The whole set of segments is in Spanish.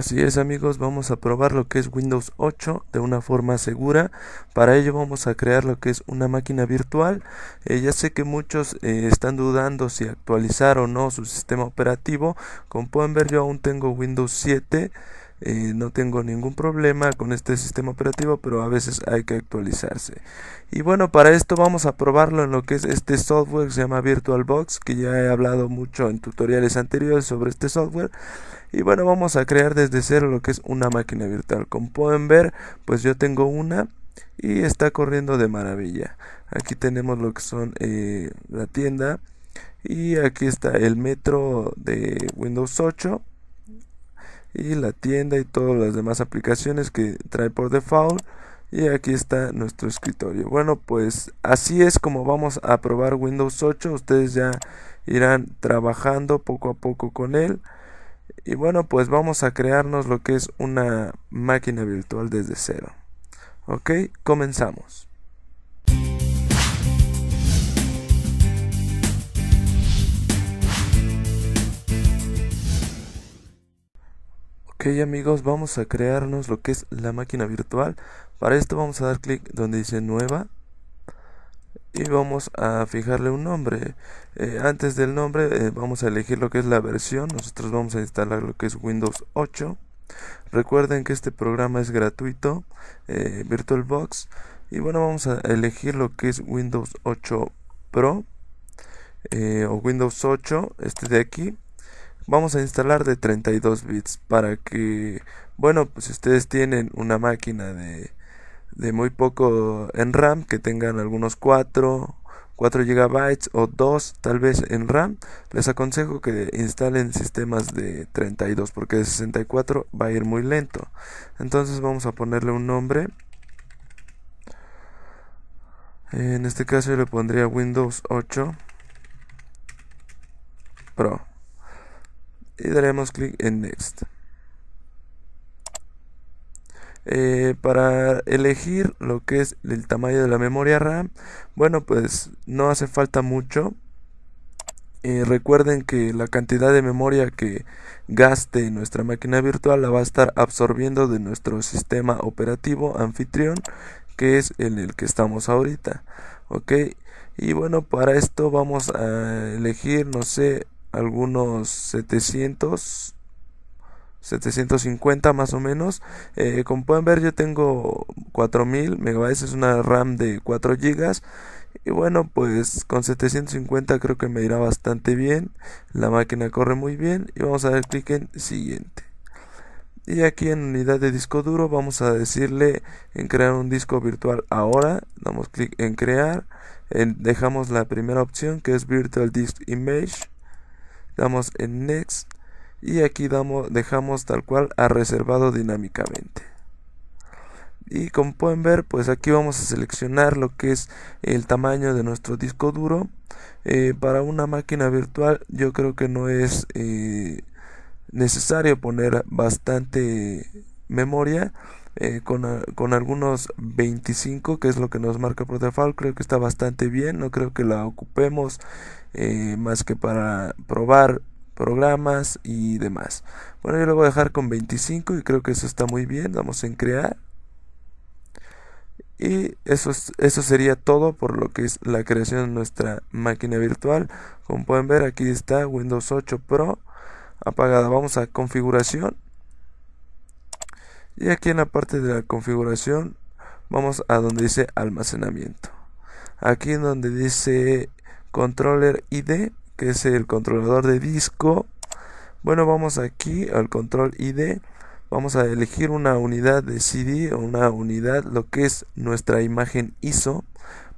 Así es amigos, vamos a probar lo que es Windows 8 de una forma segura. Para ello vamos a crear lo que es una máquina virtual. Eh, ya sé que muchos eh, están dudando si actualizar o no su sistema operativo. Como pueden ver yo aún tengo Windows 7. Eh, no tengo ningún problema con este sistema operativo, pero a veces hay que actualizarse. Y bueno, para esto vamos a probarlo en lo que es este software que se llama VirtualBox, que ya he hablado mucho en tutoriales anteriores sobre este software. Y bueno, vamos a crear desde cero lo que es una máquina virtual. Como pueden ver, pues yo tengo una y está corriendo de maravilla. Aquí tenemos lo que son eh, la tienda y aquí está el metro de Windows 8 y la tienda y todas las demás aplicaciones que trae por default y aquí está nuestro escritorio bueno pues así es como vamos a probar Windows 8 ustedes ya irán trabajando poco a poco con él y bueno pues vamos a crearnos lo que es una máquina virtual desde cero ok comenzamos Ok amigos, vamos a crearnos lo que es la máquina virtual. Para esto vamos a dar clic donde dice nueva. Y vamos a fijarle un nombre. Eh, antes del nombre eh, vamos a elegir lo que es la versión. Nosotros vamos a instalar lo que es Windows 8. Recuerden que este programa es gratuito, eh, VirtualBox. Y bueno, vamos a elegir lo que es Windows 8 Pro o Windows 8, este de aquí vamos a instalar de 32 bits para que bueno pues si ustedes tienen una máquina de, de muy poco en RAM que tengan algunos 4 4 GB o 2 tal vez en RAM les aconsejo que instalen sistemas de 32 porque de 64 va a ir muy lento entonces vamos a ponerle un nombre en este caso yo le pondría Windows 8 Pro y daremos clic en next eh, para elegir lo que es el tamaño de la memoria RAM bueno pues no hace falta mucho eh, recuerden que la cantidad de memoria que gaste nuestra máquina virtual la va a estar absorbiendo de nuestro sistema operativo anfitrión que es en el que estamos ahorita ok y bueno para esto vamos a elegir no sé algunos 700 750 más o menos eh, como pueden ver yo tengo 4000 megabytes es una RAM de 4 gigas y bueno pues con 750 creo que me irá bastante bien la máquina corre muy bien y vamos a dar clic en siguiente y aquí en unidad de disco duro vamos a decirle en crear un disco virtual ahora damos clic en crear dejamos la primera opción que es virtual disk image damos en next y aquí damos, dejamos tal cual a reservado dinámicamente y como pueden ver pues aquí vamos a seleccionar lo que es el tamaño de nuestro disco duro eh, para una máquina virtual yo creo que no es eh, necesario poner bastante memoria eh, con, con, algunos 25 que es lo que nos marca Protofal creo que está bastante bien no creo que la ocupemos eh, más que para probar programas y demás. Bueno, yo lo voy a dejar con 25 y creo que eso está muy bien. Vamos en crear. Y eso, eso sería todo por lo que es la creación de nuestra máquina virtual. Como pueden ver, aquí está Windows 8 Pro apagada. Vamos a configuración. Y aquí en la parte de la configuración, vamos a donde dice almacenamiento. Aquí en donde dice controller ID que es el controlador de disco bueno vamos aquí al control ID vamos a elegir una unidad de CD o una unidad lo que es nuestra imagen ISO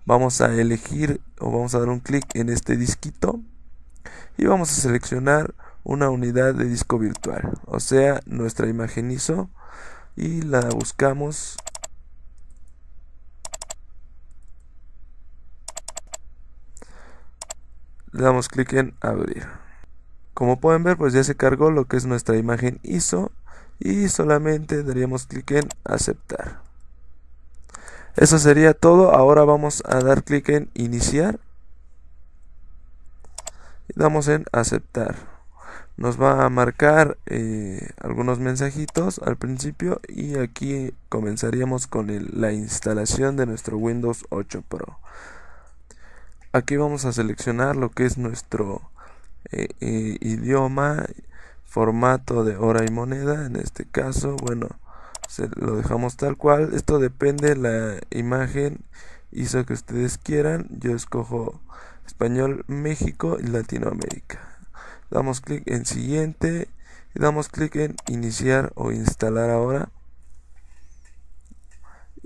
vamos a elegir o vamos a dar un clic en este disquito y vamos a seleccionar una unidad de disco virtual o sea nuestra imagen ISO y la buscamos Le damos clic en abrir. Como pueden ver, pues ya se cargó lo que es nuestra imagen ISO y solamente daríamos clic en aceptar. Eso sería todo. Ahora vamos a dar clic en iniciar. Y damos en aceptar. Nos va a marcar eh, algunos mensajitos al principio y aquí comenzaríamos con la instalación de nuestro Windows 8 Pro aquí vamos a seleccionar lo que es nuestro eh, eh, idioma formato de hora y moneda en este caso bueno se lo dejamos tal cual esto depende la imagen hizo que ustedes quieran yo escojo español México y Latinoamérica damos clic en siguiente y damos clic en iniciar o instalar ahora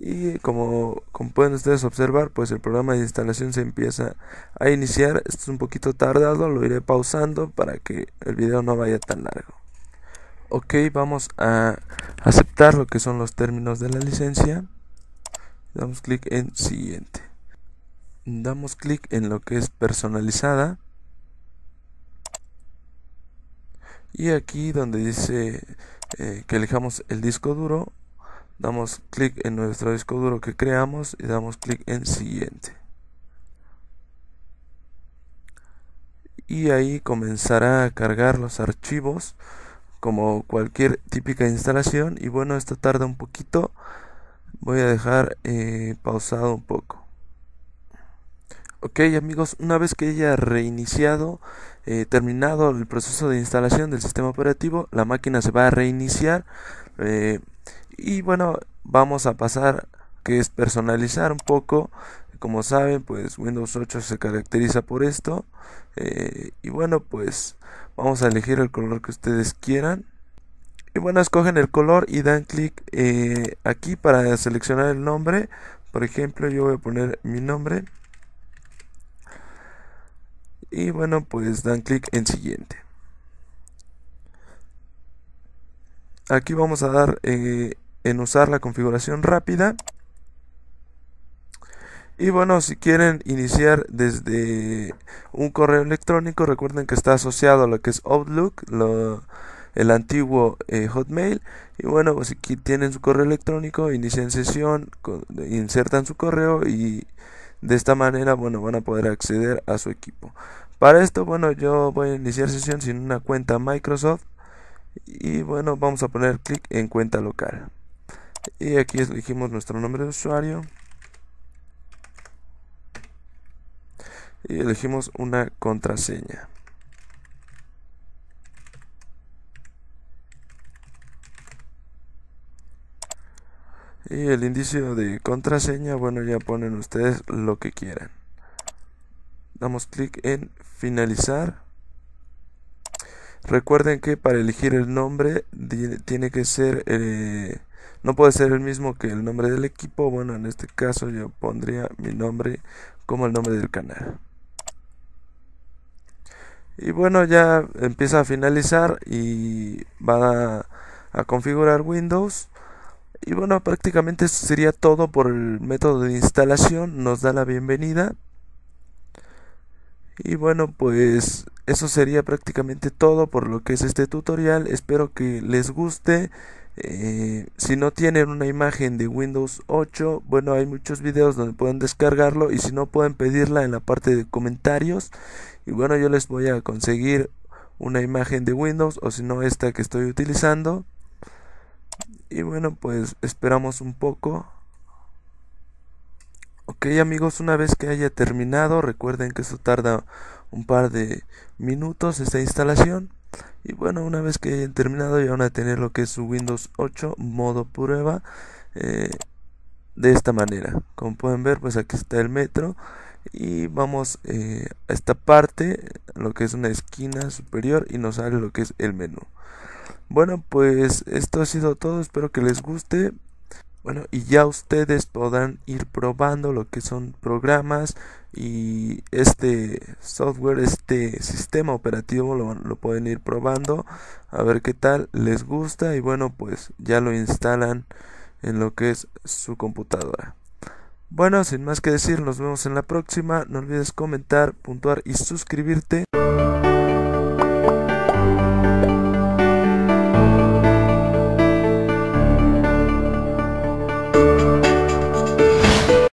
y como, pueden ustedes observar, pues el programa de instalación se empieza a iniciar. Esto es un poquito tardado, lo iré pausando para que el video no vaya tan largo. Ok, vamos a aceptar lo que son los términos de la licencia. Damos clic en siguiente. Damos clic en lo que es personalizada. Y aquí donde dice eh, que elijamos el disco duro, damos clic en nuestro disco duro que creamos y damos clic en siguiente y ahí comenzará a cargar los archivos como cualquier típica instalación y bueno esto tarda un poquito voy a dejar eh, pausado un poco ok amigos una vez que haya reiniciado eh, terminado el proceso de instalación del sistema operativo la máquina se va a reiniciar eh, y bueno, vamos a pasar que es personalizar un poco. Como saben, pues Windows 8 se caracteriza por esto. Eh, y bueno, pues vamos a elegir el color que ustedes quieran. Y bueno, escogen el color y dan clic eh, aquí para seleccionar el nombre. Por ejemplo, yo voy a poner mi nombre. Y bueno, pues dan clic en siguiente. Aquí vamos a dar eh, en usar la configuración rápida. Y bueno, si quieren iniciar desde un correo electrónico, recuerden que está asociado a lo que es Outlook, lo, el antiguo eh, Hotmail. Y bueno, pues, si tienen su correo electrónico, inician sesión, insertan su correo y de esta manera, bueno, van a poder acceder a su equipo. Para esto, bueno, yo voy a iniciar sesión sin una cuenta Microsoft. Y bueno, vamos a poner clic en cuenta local y aquí elegimos nuestro nombre de usuario y elegimos una contraseña y el indicio de contraseña bueno ya ponen ustedes lo que quieran damos clic en finalizar recuerden que para elegir el nombre tiene que ser eh, no puede ser el mismo que el nombre del equipo. Bueno, en este caso yo pondría mi nombre como el nombre del canal. Y bueno, ya empieza a finalizar y va a, configurar Windows. Y bueno, prácticamente eso sería todo por el método de instalación. Nos da la bienvenida. Y bueno, pues eso sería prácticamente todo por lo que es este tutorial. Espero que les guste. Eh, si no tienen una imagen de Windows 8, bueno, hay muchos videos donde pueden descargarlo y si no pueden pedirla en la parte de comentarios. Y bueno, yo les voy a conseguir una imagen de Windows o si no esta que estoy utilizando. Y bueno, pues esperamos un poco. Ok amigos, una vez que haya terminado, recuerden que esto tarda un par de minutos esta instalación y bueno una vez que hayan terminado ya van a tener lo que es su Windows 8 modo prueba eh, de esta manera como pueden ver pues aquí está el metro y vamos eh, a esta parte lo que es una esquina superior y nos sale lo que es el menú bueno pues esto ha sido todo espero que les guste bueno, y ya ustedes podrán ir probando lo que son programas y este software, este sistema operativo lo, lo pueden ir probando a ver qué tal les gusta y bueno pues ya lo instalan en lo que es su computadora. Bueno, sin más que decir, nos vemos en la próxima. No olvides comentar, puntuar y suscribirte.